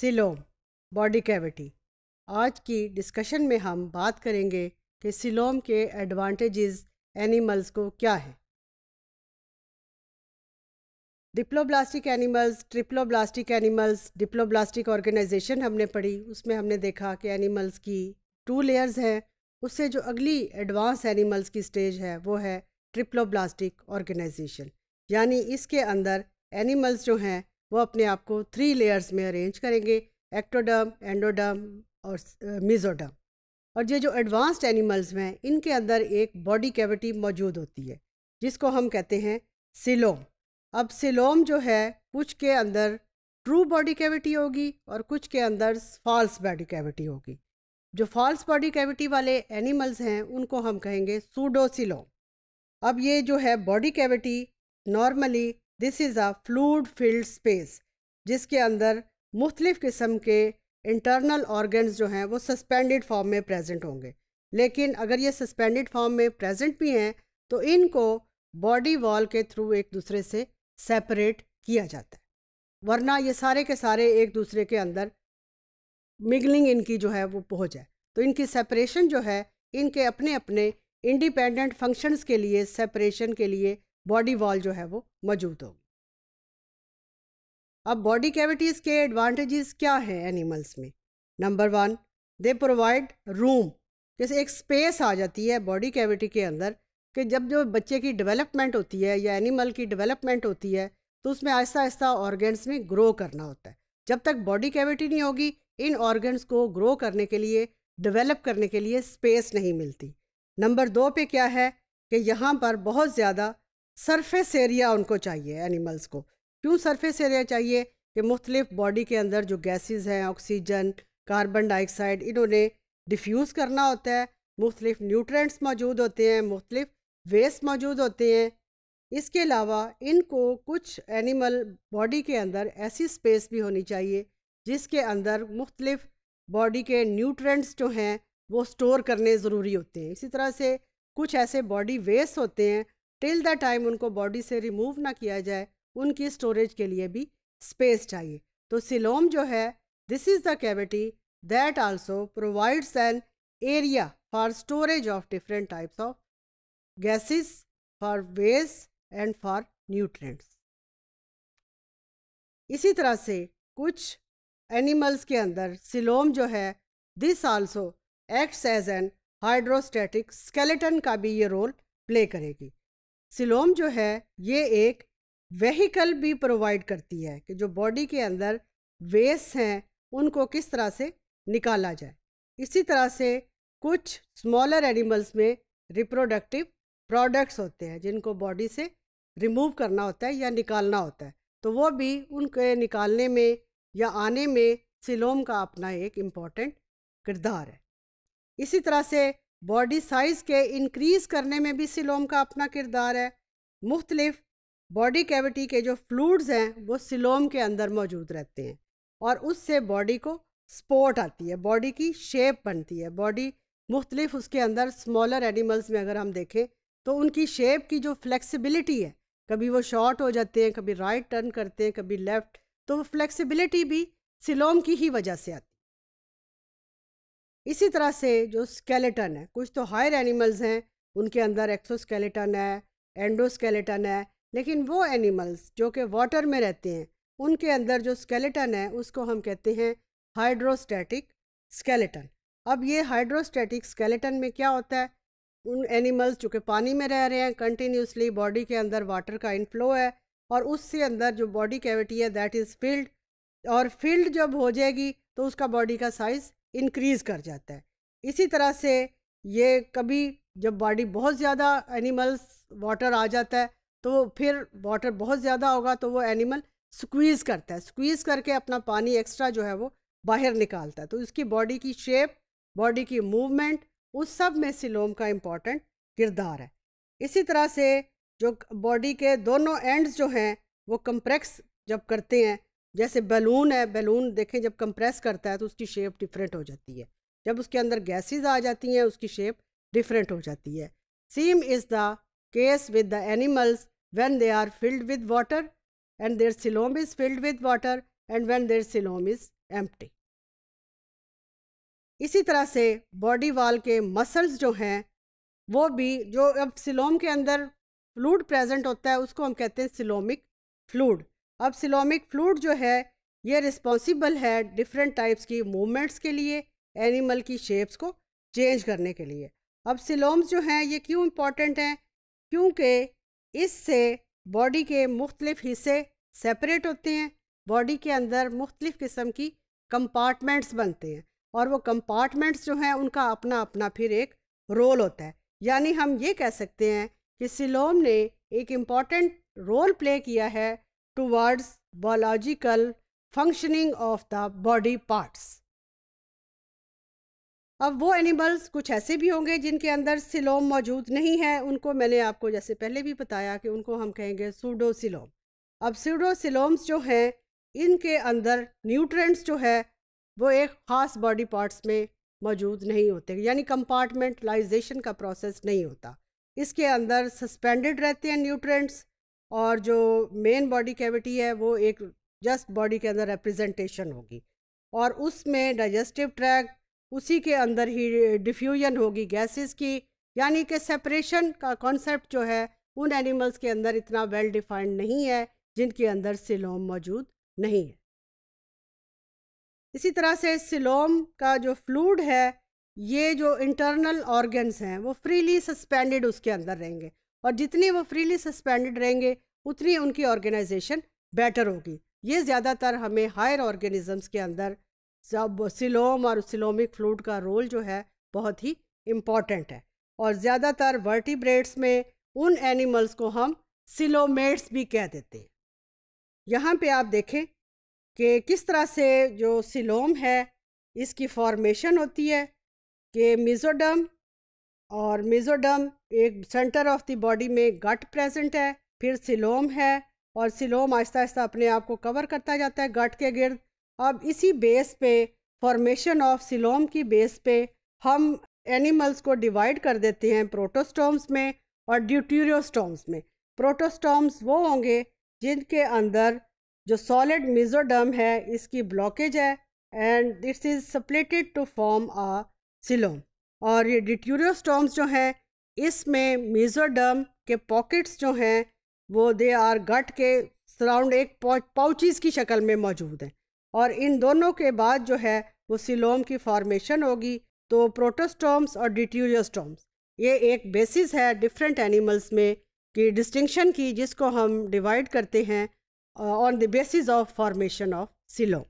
coelom body cavity आज की discussion में हम बात करेंगे कि सिलोम के एडवांटेजेस एनिमल्स को क्या है diploblastic animals triploblastic animals diploblastic organisation हमने पढ़ी उसमें हमने देखा कि एनिमल्स की टू लेयर्स हैं उससे जो अगली एडवांस एनिमल्स की स्टेज है वो है ट्रिप्लोब्लास्टिक ऑर्गेनाइजेशन यानी इसके अंदर एनिमल्स जो हैं वो अपने आप को थ्री लेयर्स में अरेंज करेंगे एक्टोडर्म एंडोडर्म और मिजोडर्म और ये जो एडवांस्ड एनिमल्स हैं इनके अंदर एक बॉडी कैविटी मौजूद होती है जिसको हम कहते हैं सिलोम अब सिलोम जो है कुछ के अंदर ट्रू बॉडी कैविटी होगी और कुछ के अंदर फॉल्स बॉडी कैविटी होगी जो फॉल्स बॉडी कैविटी वाले एनिमल्स हैं उनको हम कहेंगे सूडोसिलोम अब ये जो है body cavity normally this is a fluid filled space जिसके अंदर मुख्तलिफ़ किस्म के इंटरनल ऑर्गन्स जो हैं वो सस्पेंडेड फॉर्म में प्रेजेंट होंगे लेकिन अगर ये सस्पेंडेड फॉर्म में प्रेजेंट भी हैं तो इनको बॉडी वॉल के थ्रू एक दूसरे से सेपरेट किया जाता है वरना ये सारे के सारे एक दूसरे के अंदर मिगलिंग इनकी जो है वो पहुँच जाए तो इनकी सेपरेशन जो है इनके अपने अपने इंडिपेंडेंट फंक्शंस के लिए सेपरेशन के लिए बॉडी वॉल जो है वो मौजूद होगी अब बॉडी कैविटीज़ के एडवांटेजेस क्या हैं एनिमल्स में number one they provide room जैसे एक स्पेस आ जाती है बॉडी कैविटी के अंदर कि जब जो बच्चे की डेवलपमेंट होती है या एनिमल की डेवलपमेंट होती है तो उसमें आहिस्ता आहिस्ता ऑर्गन्स में ग्रो करना होता है जब तक बॉडी कैविटी नहीं होगी इन ऑर्गेन्स को ग्रो करने के लिए डेवलप करने के लिए स्पेस नहीं मिलती नंबर दो पे क्या है कि यहाँ पर बहुत ज़्यादा सरफेस एरिया उनको चाहिए एनिमल्स को क्यों सरफेस एरिया चाहिए कि मुख्तलिफ बॉडी के अंदर जो गैसेस हैं ऑक्सीजन कार्बन डाइऑक्साइड इन्होंने डिफ्यूज़ करना होता है मुख्तलिफ न्यूट्रेंट्स मौजूद होते हैं मुख्तलिफ वेस्ट मौजूद होते हैं इसके अलावा इनको कुछ एनिमल बॉडी के अंदर ऐसी स्पेस भी होनी चाहिए जिसके अंदर मुख्तलिफ बॉडी के न्यूट्रेंट्स जो हैं वो स्टोर करने ज़रूरी होते हैं इसी तरह से कुछ ऐसे बॉडी वेस्ट होते हैं टिल द टाइम उनको बॉडी से रिमूव ना किया जाए उनकी स्टोरेज के लिए भी स्पेस चाहिए तो सिलोम जो है this is the cavity that also provides an area for storage of different types of gases for waste and for nutrients इसी तरह से कुछ एनिमल्स के अंदर सिलोम जो है this also acts as an hydrostatic skeleton का भी ये रोल प्ले करेगी सिलोम जो है ये एक वहीकल भी प्रोवाइड करती है कि जो बॉडी के अंदर वेस्ट हैं उनको किस तरह से निकाला जाए इसी तरह से कुछ स्मॉलर एनिमल्स में रिप्रोडक्टिव प्रोडक्ट्स होते हैं जिनको बॉडी से रिमूव करना होता है या निकालना होता है तो वो भी उनके निकालने में या आने में सिलोम का अपना एक इम्पॉर्टेंट किरदार है इसी तरह से बॉडी साइज़ के इंक्रीज़ करने में भी सिलोम का अपना किरदार है मुख्तलिफ बॉडी कैविटी के जो फ्लूड्स हैं वो सिलोम के अंदर मौजूद रहते हैं और उससे बॉडी को स्पोर्ट आती है बॉडी की शेप बनती है बॉडी मुख्तलिफ उसके अंदर स्मॉलर एनिमल्स में अगर हम देखें तो उनकी शेप की जो फ्लेक्सिबिलिटी है कभी वो शॉर्ट हो जाते हैं कभी राइट right टर्न करते हैं कभी लेफ़्ट तो वो फ्लेक्सिबिलिटी भी सिलोम की ही वजह से आती है इसी तरह से जो स्केलेटन है कुछ तो हायर एनिमल्स हैं उनके अंदर एक्सोस्केलेटन है एंडोस्केलेटन है लेकिन वो एनिमल्स जो कि वाटर में रहते हैं उनके अंदर जो स्केलेटन है उसको हम कहते हैं हाइड्रोस्टैटिक स्केलेटन अब ये हाइड्रोस्टैटिक स्केलेटन में क्या होता है उन एनिमल्स जो कि पानी में रह रहे हैं कंटिन्यूसली बॉडी के अंदर वाटर का इनफ्लो है और उससे अंदर जो बॉडी कैविटी है दैट इज़ फील्ड और फील्ड जब हो जाएगी तो उसका बॉडी का साइज़ इंक्रीज़ कर जाता है इसी तरह से ये कभी जब बॉडी बहुत ज़्यादा एनिमल्स वाटर आ जाता है तो फिर वाटर बहुत ज़्यादा होगा तो वो एनिमल स्क्वीज़ करता है स्क्वीज़ करके अपना पानी एक्स्ट्रा जो है वो बाहर निकालता है तो उसकी बॉडी की शेप बॉडी की मूवमेंट उस सब में सिलोम का इम्पॉर्टेंट किरदार है इसी तरह से जो बॉडी के दोनों एंड्स जो हैं वो कंप्रेक्स जब करते हैं जैसे बैलून है बैलून देखें जब कंप्रेस करता है तो उसकी शेप डिफरेंट हो जाती है जब उसके अंदर गैसेस आ जाती हैं उसकी शेप डिफरेंट हो जाती है same is the case with the animals when they are filled with water and their coelom is filled with water and when their coelom is empty इसी तरह से बॉडी वाल के मसल्स जो हैं वो भी जो अब सिलोम के अंदर फ्लूड प्रेजेंट होता है उसको हम कहते हैं सिलोमिक फ्लूड अब सिलोमिक फ्लूड जो है ये रिस्पॉन्सिबल है डिफरेंट टाइप्स की मूवमेंट्स के लिए एनिमल की शेप्स को चेंज करने के लिए अब सिलोम्स जो हैं ये क्यों इम्पॉर्टेंट हैं क्योंकि इससे बॉडी के मुख्तलिफ हिस्से सेपरेट होते हैं बॉडी के अंदर मुख्तलिफ किस्म की कंपार्टमेंट्स बनते हैं और वो कंपार्टमेंट्स जो हैं उनका अपना अपना फिर एक रोल होता है यानी हम ये कह सकते हैं कि सिलोम ने एक इम्पॉर्टेंट रोल प्ले किया है towards biological functioning of the body parts अब वो एनिमल्स कुछ ऐसे भी होंगे जिनके अंदर सिलोम मौजूद नहीं है उनको मैंने आपको जैसे पहले भी बताया कि उनको हम कहेंगे सूडो सिलोम अब सूडो सिलोम्स जो हैं इनके अंदर न्यूट्रेंट्स जो है वो एक ख़ास बॉडी पार्ट्स में मौजूद नहीं होते यानी कंपार्टमेंटलाइजेशन का प्रोसेस नहीं होता इसके अंदर सस्पेंडेड रहते हैं न्यूट्रेंट्स और जो मेन बॉडी कैविटी है वो एक जस्ट बॉडी के अंदर रिप्रेजेंटेशन होगी और उसमें डाइजेस्टिव ट्रैक उसी के अंदर ही डिफ्यूजन होगी गैसेस की यानी कि सेपरेशन का कॉन्सेप्ट जो है उन एनिमल्स के अंदर इतना वेल डिफाइंड नहीं है जिनके अंदर सिलोम मौजूद नहीं है इसी तरह से सिलोम का जो फ्लूड है ये जो इंटरनल ऑर्गन्स हैं वो फ्रीली सस्पेंडेड उसके अंदर रहेंगे और जितनी वो फ्रीली सस्पेंडेड रहेंगे उतनी उनकी ऑर्गेनाइजेशन बेटर होगी ये ज़्यादातर हमें हायर ऑर्गेनिज़म्स के अंदर सब सिलोम और सिलोमिक फ्लूड का रोल जो है बहुत ही इम्पॉर्टेंट है और ज़्यादातर वर्टिब्रेट्स में उन एनिमल्स को हम सिलोमेट्स भी कह देते हैं यहाँ पे आप देखें कि किस तरह से जो सिलोम है इसकी फॉर्मेशन होती है कि मिजोडम और मिज़ोडम एक सेंटर ऑफ द बॉडी में गट प्रेजेंट है फिर सिलोम है और सिलोम आहिस्ता आहिस्ता अपने आप को कवर करता जाता है गट के गिर्द अब इसी बेस पे फॉर्मेशन ऑफ सिलोम की बेस पे हम एनिमल्स को डिवाइड कर देते हैं प्रोटोस्टोम्स में और ड्यूटीरियोस्टोम्स में प्रोटोस्टोम्स वो होंगे जिनके अंदर जो सॉलिड मिजोडम है इसकी ब्लॉकेज है and this is splitted to form a coelom और ये डिट्यूरियोस्टॉम्स जो हैं इसमें मीजोडर्म के पॉकेट्स जो हैं वो दे आर गट के सराउंड एक पाउचिस की शक्ल में मौजूद हैं और इन दोनों के बाद जो है वो सिलोम की फॉर्मेशन होगी तो प्रोटोस्टॉम्स और डिट्यूरियोस्टॉम्स ये एक बेसिस है डिफरेंट एनिमल्स में कि डिस्टिंक्शन की जिसको हम डिवाइड करते हैं on the basis of formation of coelom